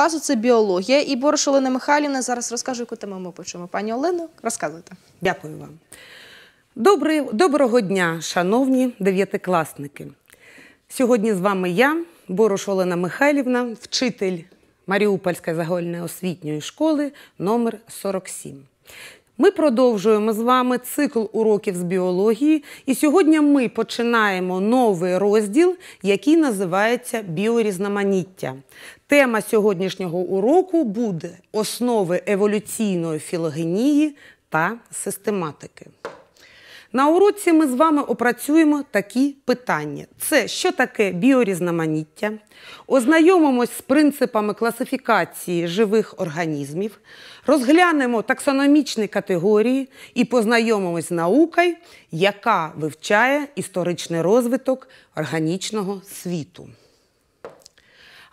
класу це біологія. І Борош Олена Михайлівна зараз розкаже, яку тему ми почуємо. Пані Олено, розказуйте. Дякую вам. Добрий, доброго дня, шановні дев'ятикласники. Сьогодні з вами я, Борош Олена Михайлівна, вчитель Маріупольської загальноосвітньої школи номер 47 ми продовжуємо з вами цикл уроків з біології, і сьогодні ми починаємо новий розділ, який називається біорізноманіття. Тема сьогоднішнього уроку буде основи еволюційної філогенії та систематики. На уроці ми з вами опрацюємо такі питання: це що таке біорізноманіття, ознайомимось з принципами класифікації живих організмів, розглянемо таксономічні категорії і познайомимось з наукою, яка вивчає історичний розвиток органічного світу.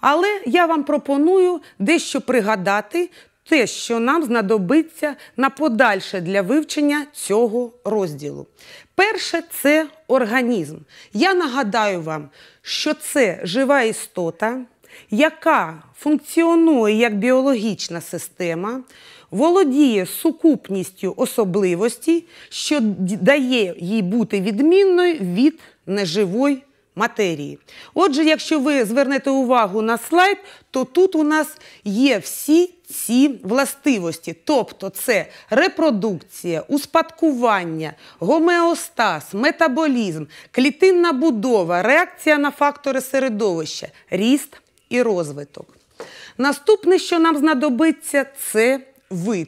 Але я вам пропоную дещо пригадати те, що нам знадобиться на подальше для вивчення цього розділу. Перше це організм. Я нагадаю вам, що це жива істота, яка функціонує як біологічна система, володіє сукупністю особливостей, що дає їй бути відмінною від неживої матерії. Отже, якщо ви звернете увагу на слайд, то тут у нас є всі ці властивості. Тобто це репродукція, успадкування, гомеостаз, метаболізм, клітинна будова, реакція на фактори середовища, ріст і розвиток. Наступне, що нам знадобиться, це вид.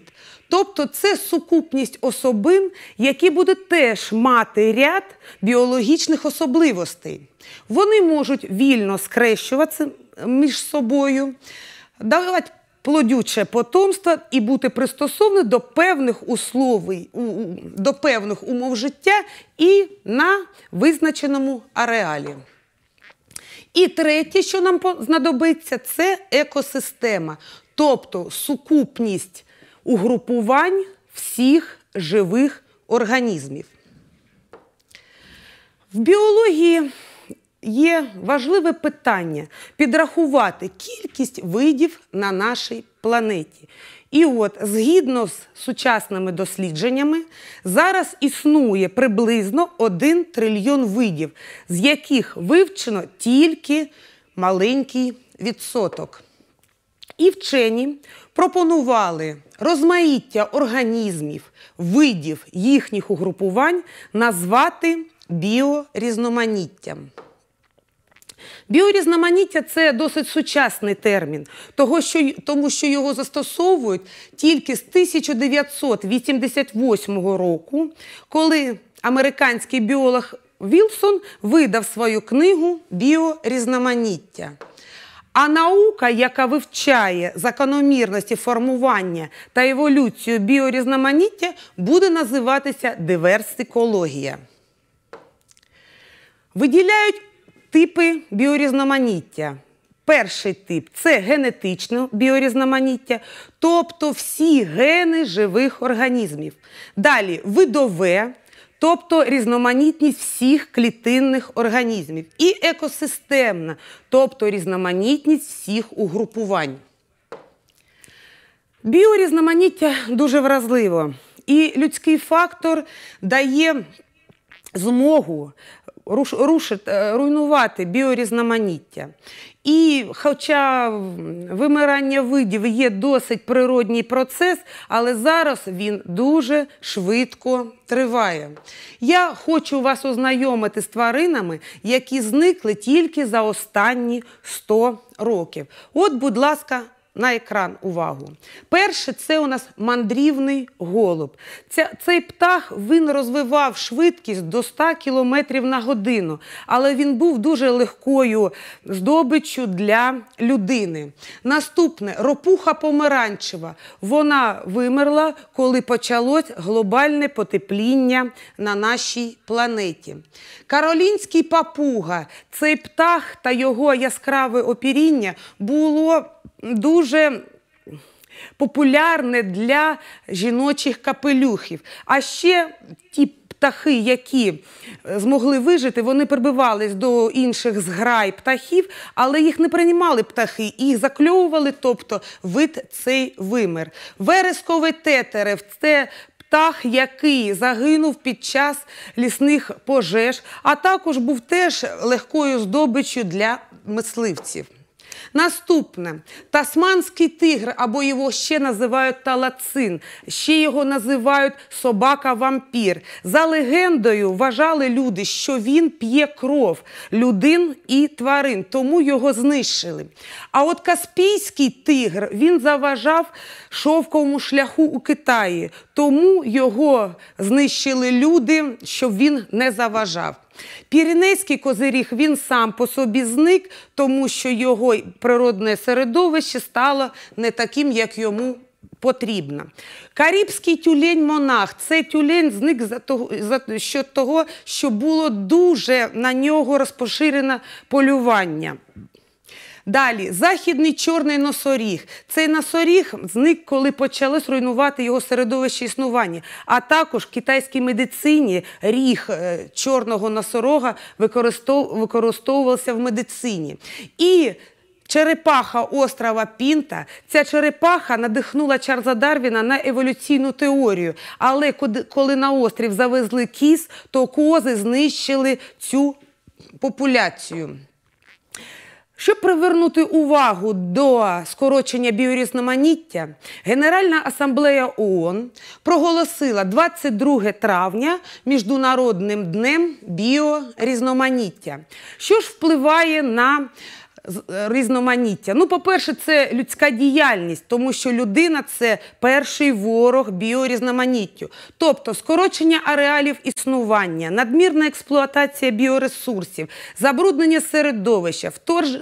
Тобто це сукупність особин, які будуть теж мати ряд біологічних особливостей. Вони можуть вільно скрещуватися між собою, давати плодюче потомство і бути пристосовані до певних условий, до певних умов життя і на визначеному ареалі. І третє, що нам знадобиться, це екосистема, тобто сукупність угрупувань всіх живих організмів. В біології є важливе питання підрахувати кількість видів на нашій планеті. І от, згідно з сучасними дослідженнями, зараз існує приблизно 1 трильйон видів, з яких вивчено тільки маленький відсоток і вчені пропонували розмаїття організмів, видів їхніх угрупувань назвати біорізноманіттям. Біорізноманіття це досить сучасний термін, тому що його застосовують тільки з 1988 року, коли американський біолог Вілсон видав свою книгу Біорізноманіття. А наука, яка вивчає закономірності формування та еволюцію біорізноманіття, буде називатися диверсикологія. Виділяють типи біорізноманіття. Перший тип це генетичне біорізноманіття, тобто всі гени живих організмів. Далі видове тобто різноманітність всіх клітинних організмів, і екосистемна, тобто різноманітність всіх угрупувань. Біорізноманіття дуже вразливо, і людський фактор дає змогу рушити, е, руйнувати біорізноманіття. І, хоча вимирання видів є досить природній процес, але зараз він дуже швидко триває. Я хочу вас ознайомити з тваринами, які зникли тільки за останні 100 років. От, будь ласка, на екран увагу. Перше, це у нас мандрівний голуб. Ця, цей птах він розвивав швидкість до 100 км на годину, але він був дуже легкою здобиччю для людини. Наступне ропуха помаранчева. Вона вимерла, коли почалось глобальне потепління на нашій планеті. Каролінський папуга, цей птах та його яскраве опіріння було дуже популярне для жіночих капелюхів. А ще ті птахи, які е, змогли вижити, вони прибивались до інших зграй птахів, але їх не приймали птахи, їх закльовували, тобто вид цей вимер. Вересковий тетерев це птах, який загинув під час лісних пожеж, а також був теж легкою здобиччю для мисливців. Наступне тасманський тигр або його ще називають талацин, ще його називають собака-вампір. За легендою вважали люди, що він п'є кров людин і тварин, тому його знищили. А от Каспійський тигр він заважав шовковому шляху у Китаї, тому його знищили люди, щоб він не заважав. Піренейський козиріг він сам по собі зник, тому що його природне середовище стало не таким, як йому потрібно. Карібський тюлень монах цей тюлень зник за того, за що того, що було дуже на нього розпоширене полювання. Далі, західний чорний носоріг. Цей носоріг зник, коли почалось руйнувати його середовище існування. А також в китайській медицині ріг е, чорного носорога використовувався в медицині. І Черепаха острова Пінта. Ця черепаха надихнула Чарльза Дарвіна на еволюційну теорію. Але коли на острів завезли кіз, то кози знищили цю популяцію. Щоб привернути увагу до скорочення біорізноманіття, Генеральна асамблея ООН проголосила 22 травня міжнародним днем біорізноманіття, що ж впливає на Е, різноманіття. Ну, по-перше, це людська діяльність, тому що людина це перший ворог біорізноманіттю. Тобто скорочення ареалів існування, надмірна експлуатація біоресурсів, забруднення середовища,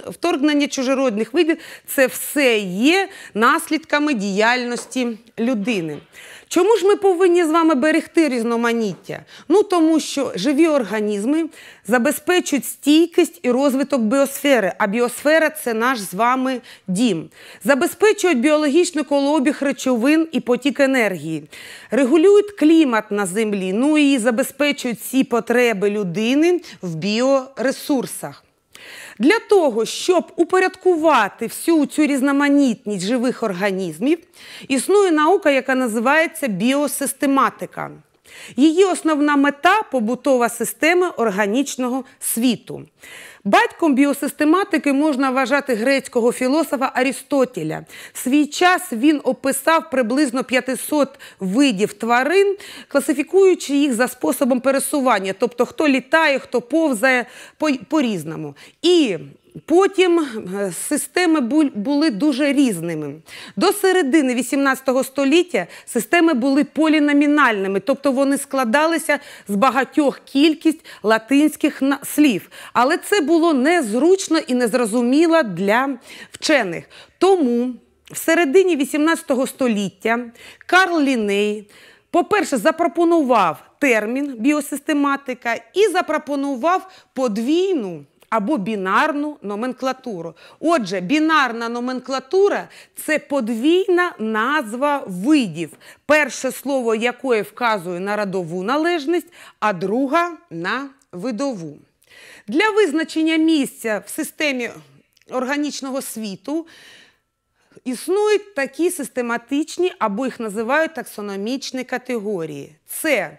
вторгнення чужеродних видів це все є наслідками діяльності людини. Чому ж ми повинні з вами берегти різноманіття? Ну тому що живі організми забезпечують стійкість і розвиток біосфери, а біосфера це наш з вами дім. Забезпечують біологічний колообіг речовин і потік енергії, регулюють клімат на землі, ну і забезпечують всі потреби людини в біоресурсах. Для того, щоб упорядкувати всю цю різноманітність живих організмів, існує наука, яка називається біосистематика. Її основна мета побутова система органічного світу. Батьком біосистематики можна вважати грецького філософа Арістотіля. В свій час він описав приблизно 500 видів тварин, класифікуючи їх за способом пересування, тобто хто літає, хто повзає по-різному. По і Потім е, системи були дуже різними. До середини XVIII століття системи були поліномінальними, тобто вони складалися з багатьох кількість латинських слів. Але це було незручно і незрозуміло для вчених. Тому в середині XVIII століття Карл Ліней, по-перше, запропонував термін біосистематика і запропонував подвійну або бінарну номенклатуру. Отже, бінарна номенклатура це подвійна назва видів, перше слово якої вказує на родову належність, а друга на видову. Для визначення місця в системі органічного світу. Існують такі систематичні або їх називають таксономічні категорії. Це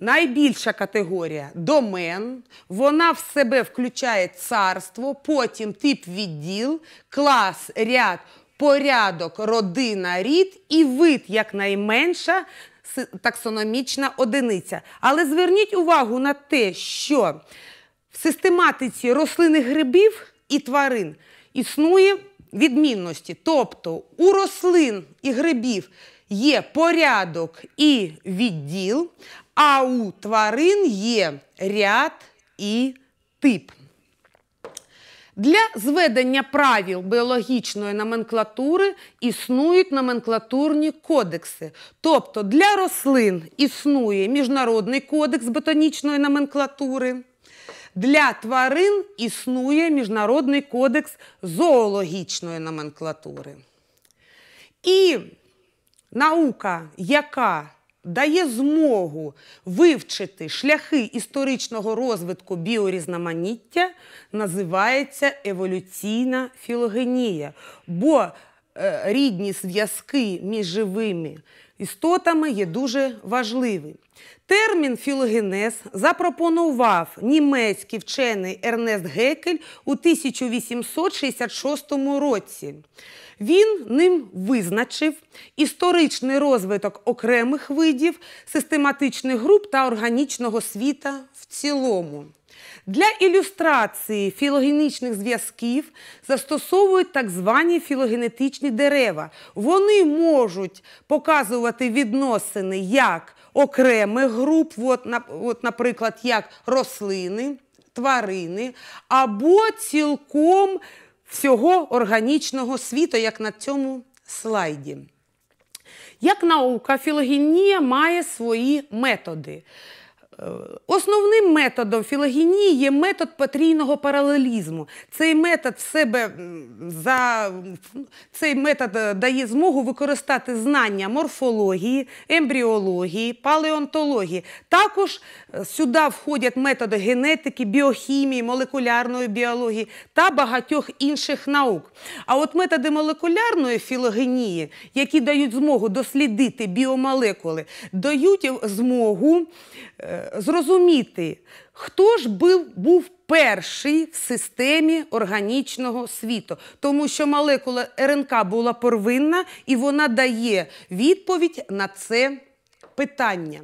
Найбільша категорія домен. Вона в себе включає царство, потім тип відділ, клас, ряд, порядок, родина, рід і вид як найменша таксономічна одиниця. Але зверніть увагу на те, що в систематиці рослинних грибів і тварин існує відмінності. Тобто у рослин і грибів є порядок і відділ, а у тварин є ряд і тип. Для зведення правил біологічної номенклатури існують номенклатурні кодекси. Тобто для рослин існує Міжнародний кодекс ботанічної номенклатури, для тварин існує Міжнародний кодекс зоологічної номенклатури. І наука, яка дає змогу вивчити шляхи історичного розвитку біорізноманіття, називається еволюційна філогенія. бо е, Рідні зв'язки між живими істотами є дуже важливий. Термін філогенез запропонував німецький вчений Ернест Гекель у 1866 році. Він ним визначив історичний розвиток окремих видів, систематичних груп та органічного світа в цілому. Для ілюстрації філогенічних зв'язків застосовують так звані філогенетичні дерева. Вони можуть показувати відносини як окремих груп, от, наприклад, як рослини, тварини, або цілком всього органічного світу, як на цьому слайді. Як наука, філогенія має свої методи. Основним методом філогенії є метод патрійного паралелізму. Цей метод в себе за... Цей метод е, дає змогу використати знання морфології, ембріології, палеонтології. Також е, сюди входять методи генетики, біохімії, молекулярної біології та багатьох інших наук. А от методи молекулярної філогенії, які дають змогу дослідити біомолекули, дають змогу. Е, зрозуміти, хто ж був, був перший в системі органічного світу, тому що молекула РНК була первинна і вона дає відповідь на це питання.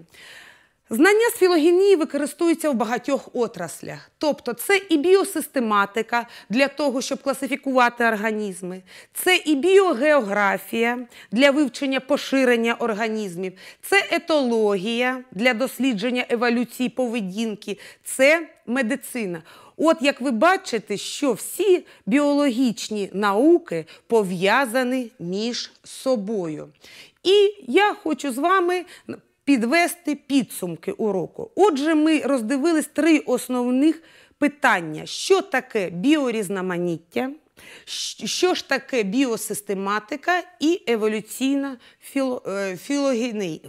Знання з філогенії використовуються в багатьох отраслях, тобто це і біосистематика для того, щоб класифікувати організми, це і біогеографія для вивчення поширення організмів, це етологія для дослідження еволюції поведінки, це медицина. От як ви бачите, що всі біологічні науки пов'язані між собою. І я хочу з вами підвести підсумки уроку. Отже, ми роздивились три основних питання: що таке біорізноманіття, що ж таке біосистематика і еволюційна е,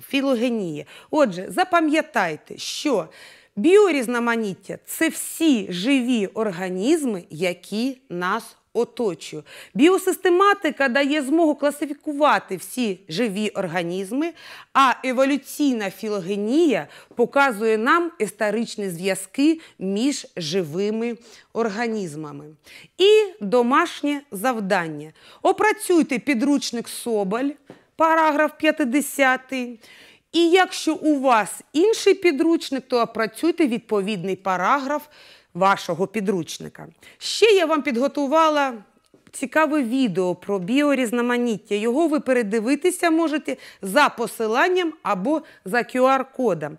філогенія. Отже, запам'ятайте, що Біорізноманіття це всі живі організми, які нас оточує. Біосистематика дає змогу класифікувати всі живі організми, а еволюційна філогенія показує нам історичні зв'язки між живими організмами. І домашнє завдання. Опрацюйте підручник Соболь, параграф 50. І якщо у вас інший підручник, то опрацюйте відповідний параграф вашого підручника. Ще я вам підготувала цікаве відео про біорізноманіття. Його ви передивитися можете за посиланням або за QR-кодом.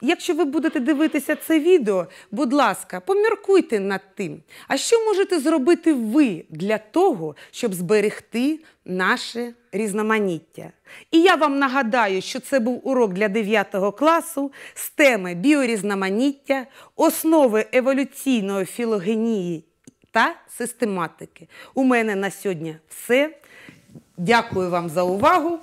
Якщо ви будете дивитися це відео, будь ласка, поміркуйте над тим, а що можете зробити ви для того, щоб зберегти наше різноманіття. І я вам нагадаю, що це був урок для 9 класу з теми біорізноманіття, основи еволюційної філогенії та систематики. У мене на сьогодні все. Дякую вам за увагу.